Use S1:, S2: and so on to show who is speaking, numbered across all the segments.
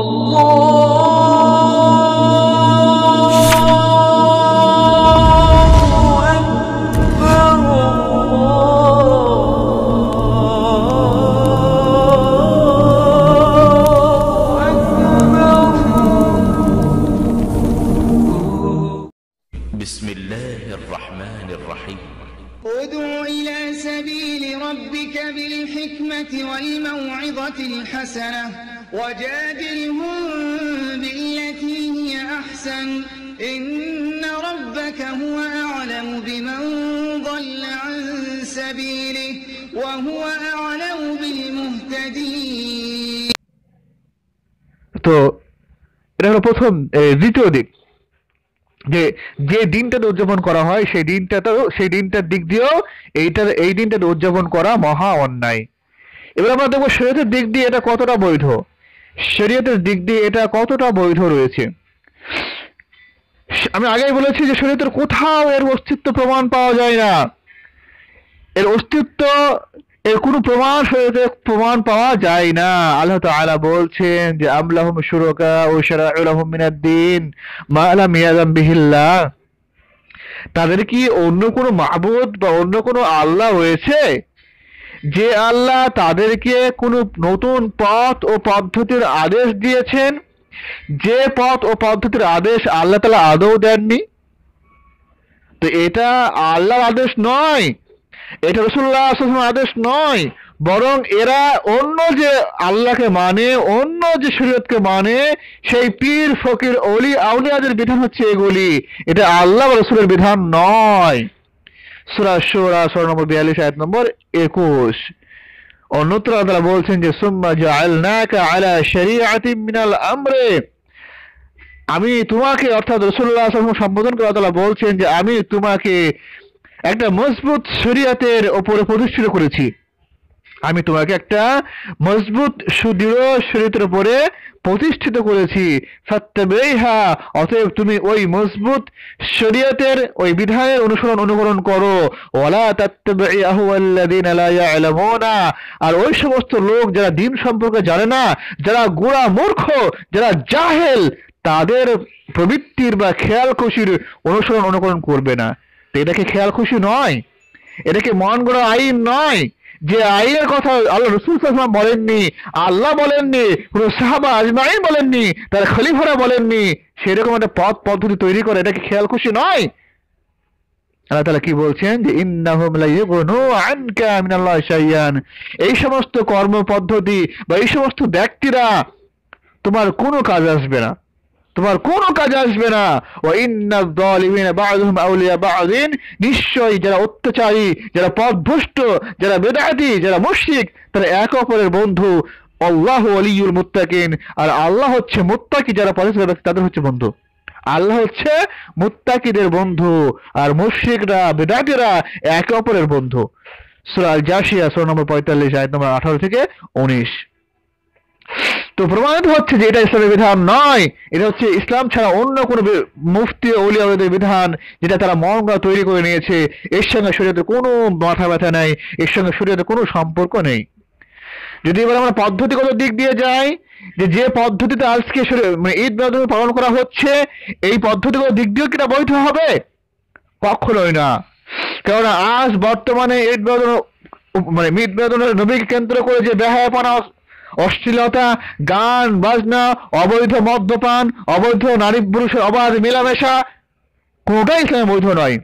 S1: الله ربك هو أعلم بمن ضل عن سبيله وهو أعلم بالمهتدين তো এটা হলো প্রথম দ্বিতীয় দিক যে যে দিনটাতে উদযাপন করা হয় সেই দিনটাতেও সেই দিনটার দিক দিয়েও এইটার এই দিনটাতে উদযাপন করা মহা অন্যায় এবার আমরা দেখবো শরীয়তের দিক দিয়ে এটা কতটা বৈধ শরীয়তের দিক দিয়ে এটা কতটা বৈধ রয়েছে আমি আগেই বলেছি যে শরীয়তের কোথাও এর অস্তিত্ব প্রমাণ পাওয়া যায় না এর অস্তিত্ব এর কোনো প্রমাণ শরীয়তে প্রমাণ পাওয়া যায় না আল্লাহ তাআলা বলছেন যে আমলাহুম শুরাকা ও শারাউলাহুম লাহুম মিনাদ দ্বীন মা লাম ইয়াযাম বিহিল্লাহ তাদের কি অন্য কোনো মাবুদ বা অন্য কোনো আল্লাহ হয়েছে যে আল্লাহ তাদেরকে কোনো নতুন পথ ও পদ্ধতির আদেশ দিয়েছেন যে পথ ও পদ্ধতির আদেশ আল্লাহ তালা আদৌ দেননি তো এটা আল্লাহর আদেশ নয় এটা রসুল্লাহ আদেশ নয় বরং এরা অন্য যে আল্লাহকে মানে অন্য যে শরীয়তকে মানে সেই পীর ফকির অলি আউলিয়াদের বিধান হচ্ছে এগুলি এটা আল্লাহ রসুলের বিধান নয় সুরা সুরা নম্বর বিয়াল্লিশ আয়াত নম্বর একুশ অন্যত্র তারা বলছেন যে সুম্মা জাআলনাকা আলা শরীআতিন মিনাল আমরে আমি তোমাকে অর্থাৎ রসুল্লাহ সাল্লাল্লাহু সম্বোধন করে তারা বলছেন যে আমি তোমাকে একটা মজবুত শরীয়তের ওপরে প্রতিষ্ঠিত করেছি আমি তোমাকে একটা মজবুত সুদৃঢ় শরীরের উপরে প্রতিষ্ঠিত করেছি সত্যবেহা অতএব তুমি ওই মজবুত শরীয়তের ওই বিধানের অনুসরণ অনুকরণ করো ওলা তাত্তাবিআহুল্লাযীনা আর ওই সমস্ত লোক যারা দিন সম্পর্কে জানে না যারা গোড়া মূর্খ যারা জাহেল তাদের প্রবৃত্তির বা খেয়াল খুশির অনুসরণ অনুকরণ করবে না তো এটাকে খেয়াল খুশি নয় এটাকে মন গড়া আইন নয় যে আইনের কথা আল্লাহ রসুল সাল্লাম বলেননি আল্লাহ বলেননি কোনো সাহাবা আজমাইন বলেননি তার খলিফারা বলেননি সেরকম একটা পথ পদ্ধতি তৈরি করে এটা কি খেয়াল খুশি নয় আল্লাহ তালা কি বলছেন যে ইন্নাহুম আনকা মিনাল্লাহ শাইয়ান এই সমস্ত কর্ম পদ্ধতি বা এই সমস্ত ব্যক্তিরা তোমার কোনো কাজ আসবে না তোমার কোনো কাজ আসবে না ও ইন্নাদিন নিশ্চয়ই যারা অত্যাচারী যারা পদভুষ্ট যারা বেদায়াতি যারা মুশিক তারা এক অপরের বন্ধু আল্লাহ আলিউল মুত্তাকিন আর আল্লাহ হচ্ছে মুত্তাকি যারা পরিষ্কার ব্যক্তি তাদের হচ্ছে বন্ধু আল্লাহ হচ্ছে মুত্তাকিদের বন্ধু আর মুশিকরা বেদাতিরা একে অপরের বন্ধু সুরাল জাসিয়া সুর নম্বর পঁয়তাল্লিশ আয় নম্বর আঠারো থেকে উনিশ তো প্রমাণিত হচ্ছে যে এটা ইসলামের বিধান নয় এটা হচ্ছে ইসলাম ছাড়া অন্য কোনো মুফতি অলিয়াদের বিধান যেটা তারা মরঙ্গা তৈরি করে নিয়েছে এর সঙ্গে শরীয়তে কোনো মাথা ব্যথা নেই এর সঙ্গে শরীয়তে কোনো সম্পর্ক নেই যদি এবার আমরা পদ্ধতিগত দিক দিয়ে যাই যে যে পদ্ধতিতে আজকে মানে ঈদ মাধ্যমে পালন করা হচ্ছে এই পদ্ধতিগত দিক দিয়েও কিটা বৈধ হবে কখনোই না কেননা আজ বর্তমানে ঈদ মানে ঈদ নবীকে কেন্দ্র করে যে বেহায়াপনা অশ্লীলতা গান বাজনা অবৈধ মদ্যপান অবৈধ নারী পুরুষের অবাধ মেলামেশা কোনোটাই ইসলামে বৈধ নয়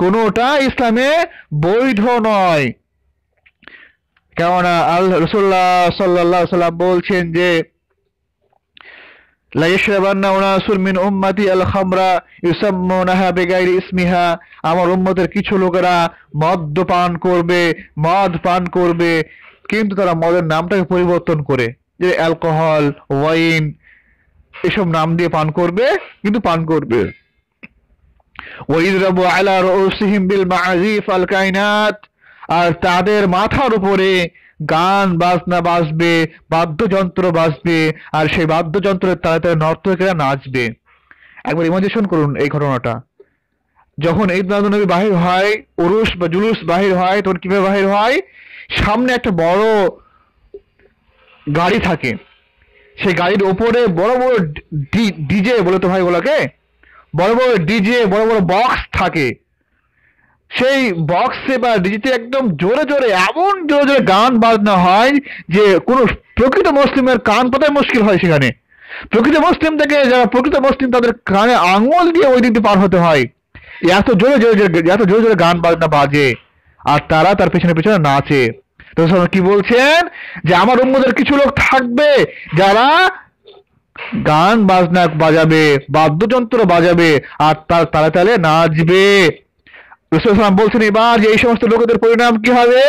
S1: কোনোটা ইসলামে বৈধ নয় কেননা আল রসুল্লাহ সাল্লাহ সাল্লাম বলছেন যে আল আমার উম্মতের কিছু লোকেরা মদ্যপান করবে মদ পান করবে কিন্তু তারা মদের নামটাকে পরিবর্তন করে যে অ্যালকোহল ওয়াইন এসব নাম দিয়ে পান করবে কিন্তু পান করবে আর তাদের মাথার উপরে গান বাজনা বাজবে বাদ্যযন্ত্র বাজবে আর সেই বাদ্যযন্ত্রের তারা তারা নর্তকেরা নাচবে একবার ইমাজিনেশন করুন এই ঘটনাটা যখন ঈদ নবী বাহির হয় উরুস বা জুলুস বাহির হয় তখন কিভাবে বাহির হয় সামনে একটা বড় গাড়ি থাকে সেই গাড়ির ওপরে বড় বড় ডিজে বলে তো ভাই ওগুলোকে বড় বড় ডিজে বড় বড় বক্স থাকে সেই বক্সে বা ডিজিতে একদম জোরে জোরে এমন জোরে জোরে গান বাজনা হয় যে কোনো প্রকৃত মুসলিমের কান পাতায় মুশকিল হয় সেখানে প্রকৃত মুসলিম থেকে যারা প্রকৃত মুসলিম তাদের কানে আঙুল দিয়ে ওই দিনটি পার হতে হয় এত জোরে জোরে জোরে এত জোরে জোরে গান বাজনা বাজে আর তারা তার পেছনে পেছনে নাচে তো কি বলছেন যে আমার উন্মদের কিছু লোক থাকবে যারা গান বাজনা বাজাবে বাদ্যযন্ত্র বাজাবে আর তার তালে তালে নাচবে রসুলাম বলছেন এবার যে এই সমস্ত লোকেদের পরিণাম কি হবে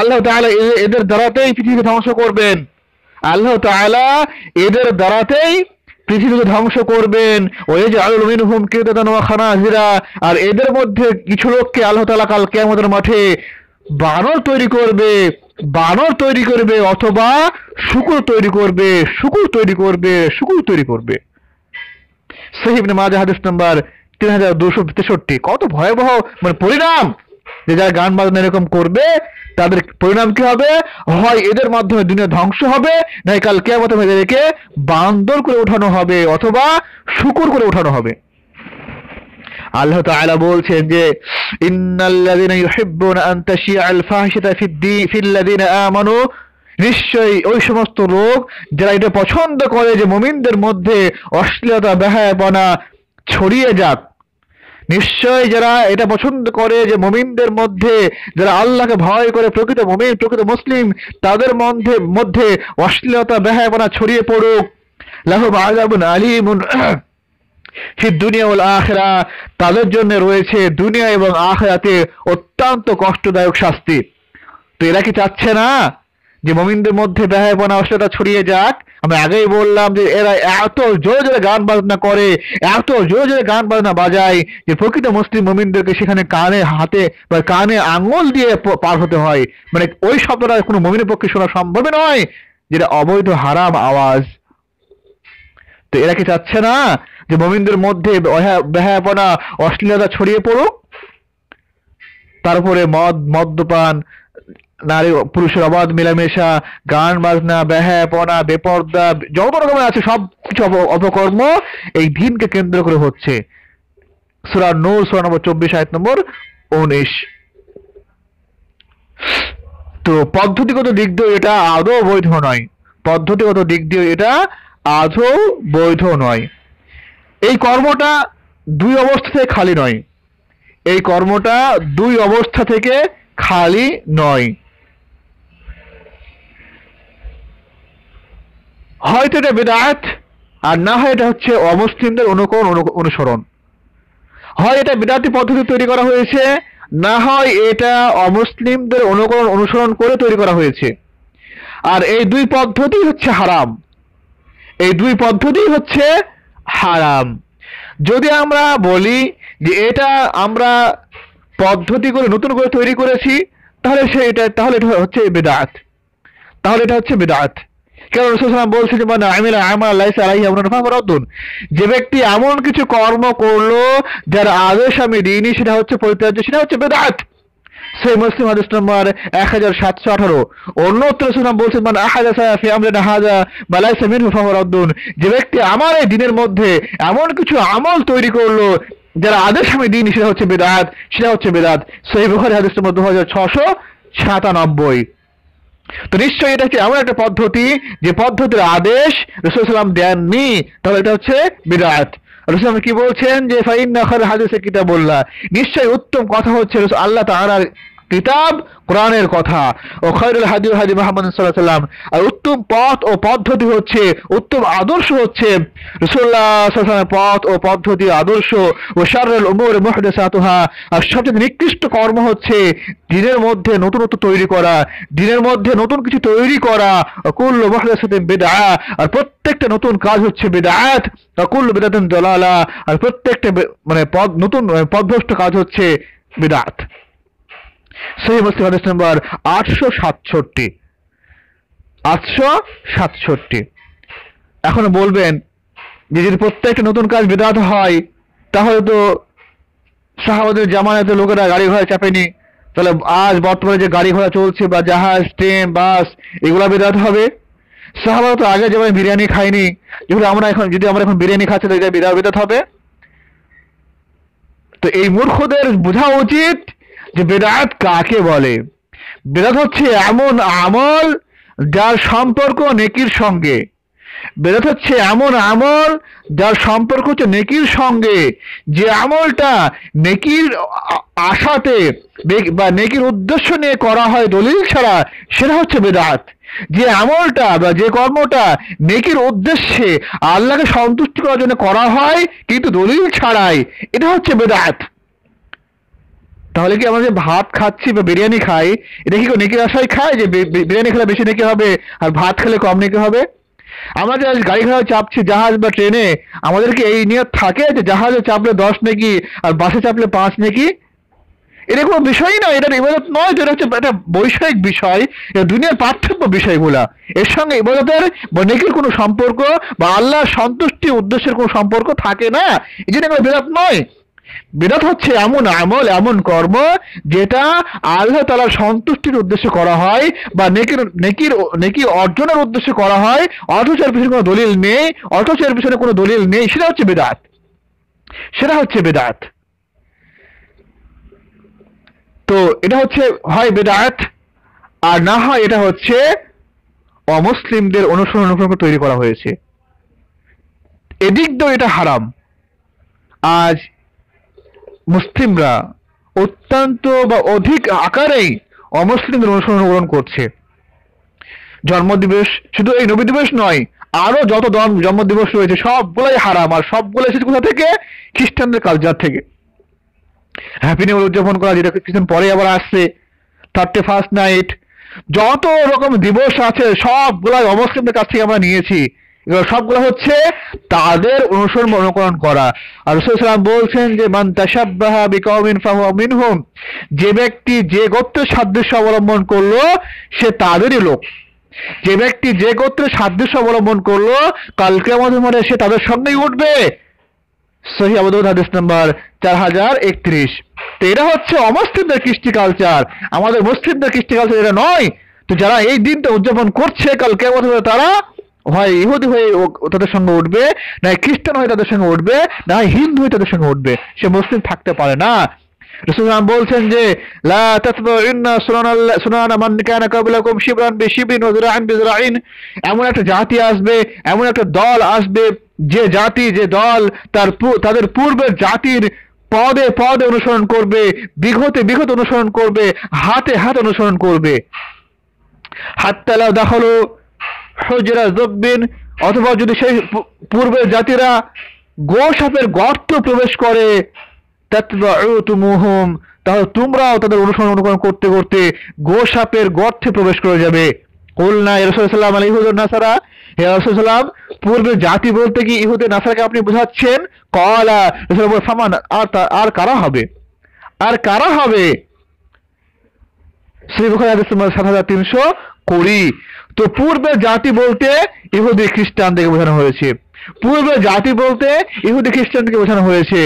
S1: আল্লাহ তাআলা এদের দ্বারাতেই পৃথিবীকে ধ্বংস করবেন আল্লাহ তাআলা এদের দ্বারাতেই পৃথিবীকে ধ্বংস করবেন ও এই যে আলুল কে কেতান খানা হাজিরা আর এদের মধ্যে কিছু লোককে আল্লাহ তালা কাল কেমতের মাঠে বানর তৈরি করবে বানর তৈরি করবে অথবা শুকুর তৈরি করবে শুকুর তৈরি করবে শুকুর তৈরি করবে সহিবনে মাজা হাদিস নাম্বার তিন হাজার দুশো তেষট্টি কত ভয়াবহ মানে পরিণাম যে যারা গান বাজনা এরকম করবে তাদের পরিণাম কি হবে হয় এদের মাধ্যমে দুনিয়া ধ্বংস হবে নাই কাল কেয়ামত এদেরকে বান্দর করে উঠানো হবে অথবা শুকুর করে উঠানো হবে আল্লাহ তাআলা বলছেন যে ইন্নাল্লাযীনা ইউহিব্বুনা আন ফাহিশাতা আমানু নিশ্চয়ই ওই সমস্ত রোগ যারা এটা পছন্দ করে যে মুমিনদের মধ্যে অশ্লীলতা বেহায়াপনা ছড়িয়ে যাক নিশ্চয় যারা এটা পছন্দ করে যে মমিনদের মধ্যে যারা আল্লাহকে ভয় করে প্রকৃত মমিন প্রকৃত মুসলিম তাদের মধ্যে মধ্যে অশ্লীলতা বেহায়পনা ছড়িয়ে পড়ুক লাহুম আজাবুন আলিমুন সে দুনিয়া ওল আখরা তাদের জন্য রয়েছে দুনিয়া এবং আখরাতে অত্যন্ত কষ্টদায়ক শাস্তি তো এরা কি চাচ্ছে না যে মমিনদের মধ্যে বেহায়পনা অশ্লীলতা ছড়িয়ে যাক আমি আগেই বললাম যে এরা এত জোরে জোরে গান বাজনা করে এত জোরে জোরে গান বাজনা বাজায় যে প্রকৃত মুসলিম মমিনদেরকে সেখানে কানে হাতে বা কানে আঙুল দিয়ে পার হতে হয় মানে ওই শব্দটা কোনো মমিনের পক্ষে শোনা সম্ভব নয় যেটা অবৈধ হারাম আওয়াজ তো এরা কি চাচ্ছে না যে মমিনদের মধ্যে অশ্লীলতা ছড়িয়ে পড়ুক তারপরে মদ মদ্যপান নারী পুরুষের অবাধ মেলামেশা গান বাজনা বেহায়াপনা বেপর্দা যত রকমের আছে সব কিছু অপকর্ম এই দিনকে কেন্দ্র করে হচ্ছে সুরা নূর সুরা নম্বর চব্বিশ আয়ত নম্বর উনিশ তো পদ্ধতিগত দিক দিয়ে এটা আদৌ বৈধ নয় পদ্ধতিগত দিক দিয়ে এটা আদৌ বৈধ নয় এই কর্মটা দুই অবস্থা থেকে খালি নয় এই কর্মটা দুই অবস্থা থেকে খালি নয় হয়তো এটা বেদায়াত আর না হয় এটা হচ্ছে অমুসলিমদের অনুকরণ অনুসরণ হয় এটা বিদাতি পদ্ধতি তৈরি করা হয়েছে না হয় এটা অমুসলিমদের অনুকরণ অনুসরণ করে তৈরি করা হয়েছে আর এই দুই পদ্ধতি হচ্ছে হারাম এই দুই পদ্ধতি হচ্ছে হারাম যদি আমরা বলি যে এটা আমরা পদ্ধতি করে নতুন করে তৈরি করেছি তাহলে সে এটা তাহলে এটা হচ্ছে বেদাত তাহলে এটা হচ্ছে বেদাত কেন রসুলাম বলছে যে মানে আমিলা আমার লাইসা আলাই আমরান যে ব্যক্তি এমন কিছু কর্ম করলো যার আদেশ আমি দিইনি সেটা হচ্ছে পরিত্যাজ্য সেটা হচ্ছে বেদাত সেই মুসলিম হাদিস নম্বর এক হাজার সাতশো আঠারো অন্যত্র সুনাম বলছেন মানে আহাজা সাহাফি আমরা হাজা বালাই সামিন হুফামরাদ্দুন যে ব্যক্তি আমার এই দিনের মধ্যে এমন কিছু আমল তৈরি করলো যারা আদেশ আমি দিইনি সেটা হচ্ছে বেদাত সেটা হচ্ছে বেদাত সেই বুখারি হাদিস নম্বর দু হাজার ছশো সাতানব্বই তো নিশ্চয়ই এটা হচ্ছে এমন একটা পদ্ধতি যে পদ্ধতির আদেশ রসুল সাল্লাম দেননি তাহলে এটা হচ্ছে বিরাট রসুল কি বলছেন যে ফাইন হাদিসে বললা নিশ্চয়ই উত্তম কথা হচ্ছে আল্লাহ তাহার কিতাব কোরআনের কথা ও খৈরুল হাদিউল হাদি মোহাম্মদ সাল্লাম আর উত্তম পথ ও পদ্ধতি হচ্ছে উত্তম আদর্শ হচ্ছে রসুল্লাহামের পথ ও পদ্ধতি আদর্শ ও সারুল উমর সাতুহা আর সবচেয়ে নিকৃষ্ট কর্ম হচ্ছে দিনের মধ্যে নতুনত্ব তৈরি করা দিনের মধ্যে নতুন কিছু তৈরি করা কুল্ল সাথে বেদা আর প্রত্যেকটা নতুন কাজ হচ্ছে বেদায়াত কুল্ল বেদাতন দলালা আর প্রত্যেকটা মানে পদ নতুন মানে পদভ্রষ্ট কাজ হচ্ছে বেদাত সেই মুসলিম হাদিস নাম্বার আটশো সাতষট্টি আটশো সাতষট্টি এখন বলবেন যে যদি প্রত্যেকটা নতুন কাজ বেদাত হয় তাহলে তো শাহাবাদের জামানাতে লোকেরা গাড়ি ঘোড়া চাপেনি তাহলে আজ বর্তমানে যে গাড়ি ঘোড়া চলছে বা জাহাজ ট্রেন বাস এগুলো বেদাত হবে সাহাবাদ তো আগে যেভাবে বিরিয়ানি খাইনি যেগুলো আমরা এখন যদি আমরা এখন বিরিয়ানি খাচ্ছি তাহলে এটা বেদাত হবে তো এই মূর্খদের বোঝা উচিত যে বেদাত কাকে বলে বেদাত হচ্ছে এমন আমল যার সম্পর্ক নেকির সঙ্গে বেদাত হচ্ছে এমন আমল যার সম্পর্ক হচ্ছে নেকির সঙ্গে যে আমলটা নেকির আশাতে বা নেকির উদ্দেশ্য নিয়ে করা হয় দলিল ছাড়া সেটা হচ্ছে বেদাত যে আমলটা বা যে কর্মটা নেকির উদ্দেশ্যে আল্লাহকে সন্তুষ্ট করার জন্য করা হয় কিন্তু দলিল ছাড়াই এটা হচ্ছে বেদাত তাহলে কি আমরা যে ভাত খাচ্ছি বা বিরিয়ানি খাই এটা কি নেকি আশাই খায় যে বিরিয়ানি খেলে বেশি নেকি হবে আর ভাত খেলে কম নেকি হবে আমরা যে আজ গাড়ি ঘোড়া চাপছি জাহাজ বা ট্রেনে আমাদের কি এই নিয়ত থাকে যে জাহাজে চাপলে দশ নেকি আর বাসে চাপলে পাঁচ নেকি এটা কোনো বিষয়ই নয় এটা ইবাদত নয় যেটা হচ্ছে একটা বৈষয়িক বিষয় দুনিয়ার পার্থক্য বিষয়গুলা এর সঙ্গে ইবাদতের বা নেকির কোনো সম্পর্ক বা আল্লাহর সন্তুষ্টি উদ্দেশ্যের কোনো সম্পর্ক থাকে না এই জন্য এগুলো বিরাট নয় বিদাত হচ্ছে এমন আমল এমন কর্ম যেটা আল্লাহ তালার সন্তুষ্টির উদ্দেশ্যে করা হয় বা নেকির নেকির নেকি অর্জনের উদ্দেশ্যে করা হয় অথচ এর পিছনে কোনো দলিল নেই অথচ এর পিছনে কোনো দলিল নেই সেটা হচ্ছে বেদাত সেটা হচ্ছে বেদাত তো এটা হচ্ছে হয় বেদাত আর না হয় এটা হচ্ছে অমুসলিমদের অনুসরণ অনুসরণ তৈরি করা হয়েছে এদিক দিয়েও এটা হারাম আজ মুসলিমরা অত্যন্ত বা অধিক আকারেই অমুসলিমদের অনুসরণ করছে জন্মদিবস শুধু এই নবী দিবস নয় আরো যত জন্মদিবস রয়েছে সবগুলাই হারাম আর সবগুলো এসেছে কোথা থেকে খ্রিস্টানদের কালচার থেকে হ্যাপি নিউ উদযাপন করা যেটা কিছুদিন পরে আবার আসছে থার্টি ফার্স্ট নাইট যত রকম দিবস আছে সবগুলাই অমুসলিমদের কাছ থেকে আমরা নিয়েছি এগুলো সবগুলো হচ্ছে তাদের অনুসরণ অনুকরণ করা আর রসুলাম বলছেন যে মান তাসাব্বাহা যে ব্যক্তি যে গোত্রের সাদৃশ্য অবলম্বন করলো সে তাদেরই লোক যে ব্যক্তি যে গোত্র সাদৃশ্য অবলম্বন করলো কালকে আমাদের মনে সে তাদের সঙ্গেই উঠবে সহি আবদুল নাম্বার চার হাজার একত্রিশ তো এটা হচ্ছে অমস্তিদের কৃষ্টি কালচার আমাদের মুসলিমদের কৃষ্টি কালচার এটা নয় তো যারা এই দিনটা উদযাপন করছে কালকে তারা হয় ইহুদি হয়ে তাদের সঙ্গে উঠবে না খ্রিস্টান হয়ে তাদের সঙ্গে উঠবে না হিন্দু হয়ে তাদের সঙ্গে উঠবে সে মুসলিম থাকতে পারে না রসুলাম বলছেন যে লা এমন একটা জাতি আসবে এমন একটা দল আসবে যে জাতি যে দল তার তাদের পূর্বের জাতির পদে পদে অনুসরণ করবে বিঘতে বিঘত অনুসরণ করবে হাতে হাত অনুসরণ করবে হাততলা দেখালো হজরা জব্বিন অথবা যদি সেই পূর্বের জাতিরা গোসাপের সাপের গর্ত প্রবেশ করে তাহলে তোমরাও তাদের অনুসরণ অনুকরণ করতে করতে গোসাপের সাপের গর্তে প্রবেশ করে যাবে কলনা রসুলাম আলী ইহুদ নাসারা হে রসুলাম পূর্বের জাতি বলতে কি ইহুদে নাসারাকে আপনি বোঝাচ্ছেন কলা ফামান আর আর কারা হবে আর কারা হবে শ্রী বুখারি হাদিস সাত হাজার তিনশো করি তো পূর্বে জাতি বলতে ইহুদি খ্রিস্টানদেরকে বোঝানো হয়েছে পূর্বে জাতি বলতে ইহুদি খ্রিস্টানকে বোঝানো হয়েছে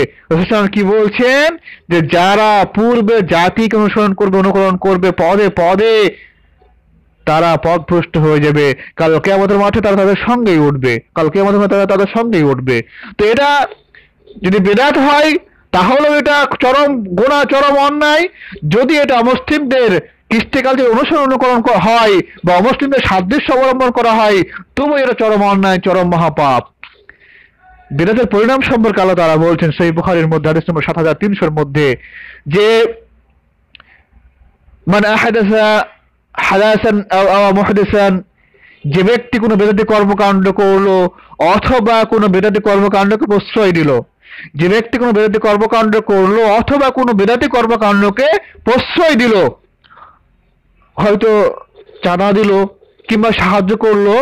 S1: কি বলছেন যে যারা পূর্বে জাতিকে অনুসরণ করবে অনুকরণ করবে পদে পদে তারা পদভ্রষ্ট হয়ে যাবে কালকে আমাদের মাঠে তারা তাদের সঙ্গেই উঠবে কালকে আমাদের মাঠে তারা তাদের সঙ্গেই উঠবে তো এটা যদি বেদাত হয় তাহলেও এটা চরম গোনা চরম অন্যায় যদি এটা মুসলিমদের খ্রিস্টকাল যে অনুসরণ অনুকরণ হয় বা অমুসলিমদের সাদৃশ্য অবলম্বন করা হয় তবু এটা চরম অন্যায় চরম মহাপাপ বিরাজের পরিণাম সম্পর্কে আল্লাহ তারা বলছেন সেই বুখারের মধ্যে আদেশ নম্বর সাত হাজার তিনশোর মধ্যে যে মানে হাদাসান যে ব্যক্তি কোনো বেদাতি কর্মকাণ্ড করলো অথবা কোনো বেদাতি কর্মকাণ্ডকে প্রশ্রয় দিল যে ব্যক্তি কোনো বেদাতি কর্মকাণ্ড করলো অথবা কোনো বেদাতি কর্মকাণ্ডকে প্রশ্রয় দিল হয়তো চাঁদা দিল কিংবা সাহায্য করলো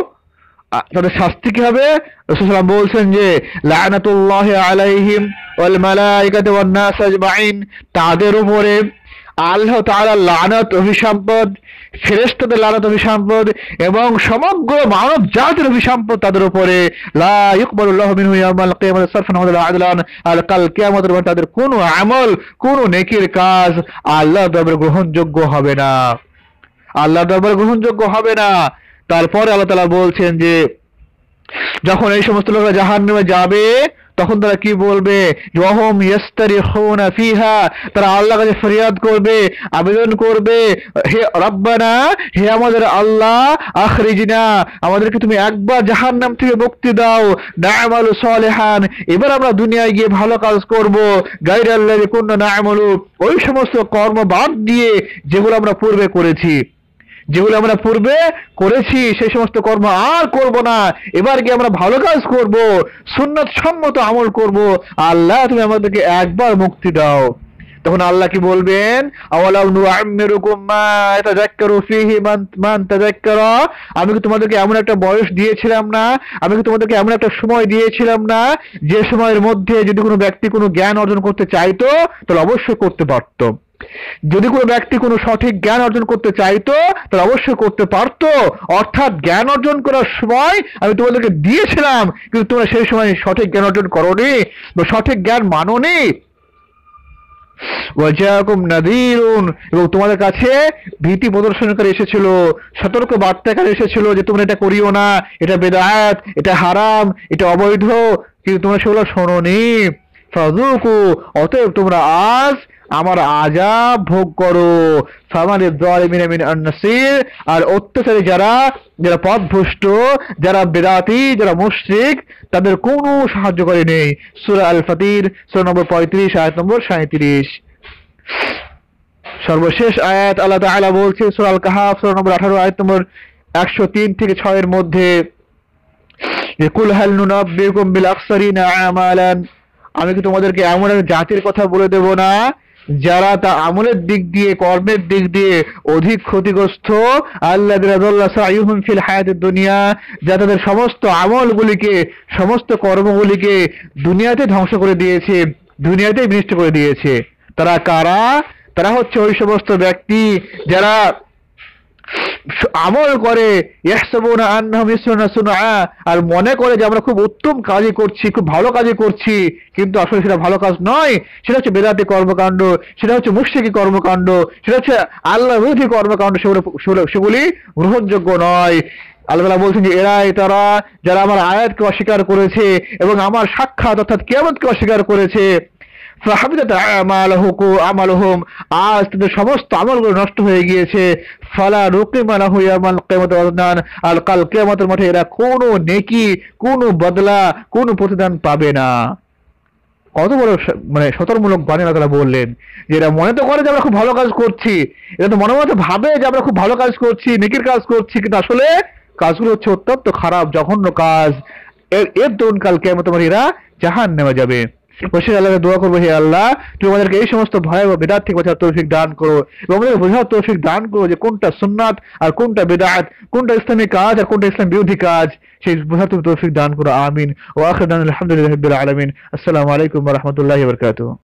S1: তাদের শাস্তি কি হবে রসুলাম বলছেন যে লায়নাতুল্লাহ আলাইহিম ওয়াল মালাইকাতে ওয়ান নাস আজমাইন তাদের উপরে আল্লাহ তাআলা লানত অভিসম্পদ ফেরেশতাদের লানত অভিসম্পদ এবং সমগ্র মানব জাতির অভিসম্পদ তাদের উপরে লা ইকবালুল্লাহ মিনহু ইয়াউমাল কিয়ামাত সারফান ওয়া আদলান আল কাল কিয়ামতের মাঠে তাদের কোনো আমল কোনো নেকির কাজ আল্লাহ দরবারে গ্রহণযোগ্য হবে না আল্লাহর দরবার গ্রহণযোগ্য হবে না তারপর আল্লাহ তালা বলছেন যে যখন এই সমস্ত লোকরা জাহান নেমে যাবে তখন তারা কি বলবে ওহম ইয়াস্তারি হোনা ফিহা তারা আল্লাহ কাছে ফরিয়াদ করবে আবেদন করবে হে রব্বানা হে আমাদের আল্লাহ আখরিজিনা আমাদেরকে তুমি একবার জাহান নাম থেকে মুক্তি দাও নামালু সালেহান এবার আমরা দুনিয়ায় গিয়ে ভালো কাজ করব গাইর আল্লাহ কোন নামালু ওই সমস্ত কর্ম বাদ দিয়ে যেগুলো আমরা পূর্বে করেছি যেগুলো আমরা পূর্বে করেছি সেই সমস্ত কর্ম আর করব না এবার কি আমরা ভালো কাজ করব সুন্নত সম্মত আমল করব আল্লাহ তুমি আমাদেরকে একবার মুক্তি দাও তখন আল্লাহ কি বলবেন আমি কি তোমাদেরকে এমন একটা বয়স দিয়েছিলাম না আমি কি তোমাদেরকে এমন একটা সময় দিয়েছিলাম না যে সময়ের মধ্যে যদি কোনো ব্যক্তি কোনো জ্ঞান অর্জন করতে চাইতো তাহলে অবশ্যই করতে পারতো যদি কোনো ব্যক্তি কোনো সঠিক জ্ঞান অর্জন করতে চাইতো তাহলে অবশ্যই করতে পারত অর্থাৎ জ্ঞান অর্জন করার সময় আমি তোমাদেরকে দিয়েছিলাম কিন্তু তোমরা সেই সময় সঠিক জ্ঞান অর্জন করনি বা সঠিক জ্ঞান মাননি এবং তোমাদের কাছে ভীতি প্রদর্শনকারী এসেছিল সতর্ক বার্তাকারী এসেছিল যে তোমরা এটা করিও না এটা বেদায়াত এটা হারাম এটা অবৈধ কিন্তু তোমরা সেগুলো শোনো নি অতএব তোমরা আজ আমার আজাব ভোগ করো আর অত্যাচারী যারা যারা পথভ্রষ্ট যারা বেদাতি যারা মুশ্রিক তাদের কোনো সাহায্য করে নেই সুরা আল ফাতির সুরা নম্বর পঁয়ত্রিশ আয়াত নম্বর সাঁত্রিশ সর্বশেষ আয়াত আল্লাহ তাআলা বলছে সুরাল কাহাব কাহাফ সুরা নম্বর আঠারো আয়াত নম্বর একশো তিন থেকে ছয়ের মধ্যে কুল হাল বেগম বিল আমি কি তোমাদেরকে এমন এক জাতির কথা বলে দেব না যারা তা আমলের দিক দিয়ে কর্মের দিক দিয়ে অধিক ক্ষতিগ্রস্ত আল্লাহ ফিল হায়াতের দুনিয়া যা তাদের সমস্ত আমলগুলিকে সমস্ত কর্মগুলিকে দুনিয়াতে ধ্বংস করে দিয়েছে দুনিয়াতেই বিনষ্ট করে দিয়েছে তারা কারা তারা হচ্ছে ওই সমস্ত ব্যক্তি যারা আমল করে আর মনে করে যে আমরা খুব উত্তম কাজই করছি খুব ভালো কাজই করছি কিন্তু আসলে সেটা ভালো কাজ নয় সেটা হচ্ছে বেদাতি কর্মকাণ্ড সেটা হচ্ছে মুশ্রিকি কর্মকাণ্ড সেটা হচ্ছে আল্লাহ রুধি কর্মকাণ্ড সেগুলো সেগুলি গ্রহণযোগ্য নয় আল্লাহ বলছেন যে এরাই তারা যারা আমার আয়াতকে অস্বীকার করেছে এবং আমার সাক্ষাৎ অর্থাৎ কেমতকে অস্বীকার করেছে আমালহম আজ তাদের সমস্ত আমলগুলো নষ্ট হয়ে গিয়েছে ফালা মানা ইয়ামাল কিয়ামতের অবদান আর কাল কিয়ামতের মাঠে এরা কোনো নেকি কোনো বদলা কোনো প্রতিদান পাবে না কত বড় মানে সতর্কমূলক বাণী তারা বললেন যে এরা মনে তো করে যে আমরা খুব ভালো কাজ করছি এরা তো মনে মতো ভাবে যে আমরা খুব ভালো কাজ করছি নেকির কাজ করছি কিন্তু আসলে কাজগুলো হচ্ছে অত্যন্ত খারাপ জঘন্য কাজ এর এর দরুন কালকে কেমন তোমার এরা জাহান নেওয়া যাবে কি পশ্চিম আগে দোয়া করব হে আল্লাহ তোমাদেরকে এই সমস্ত ভয় অব বিদাত থেকে তৌফিক দান করো তোমরা ভয় তৌফিক দান করো যে কোনটা সুন্নাত আর কোনটা বিদআত কোনটা স্থানীয় কাজ আকোটেশন বিউদি কাজ জিনিস বহুত তৌফিক দান করো আমিন ওয়া আখিরান আলহামদুলিল্লাহি রাব্বিল আলামিন আসসালামু আলাইকুম ওয়া রাহমাতুল্লাহি ওয়া বারাকাতুহু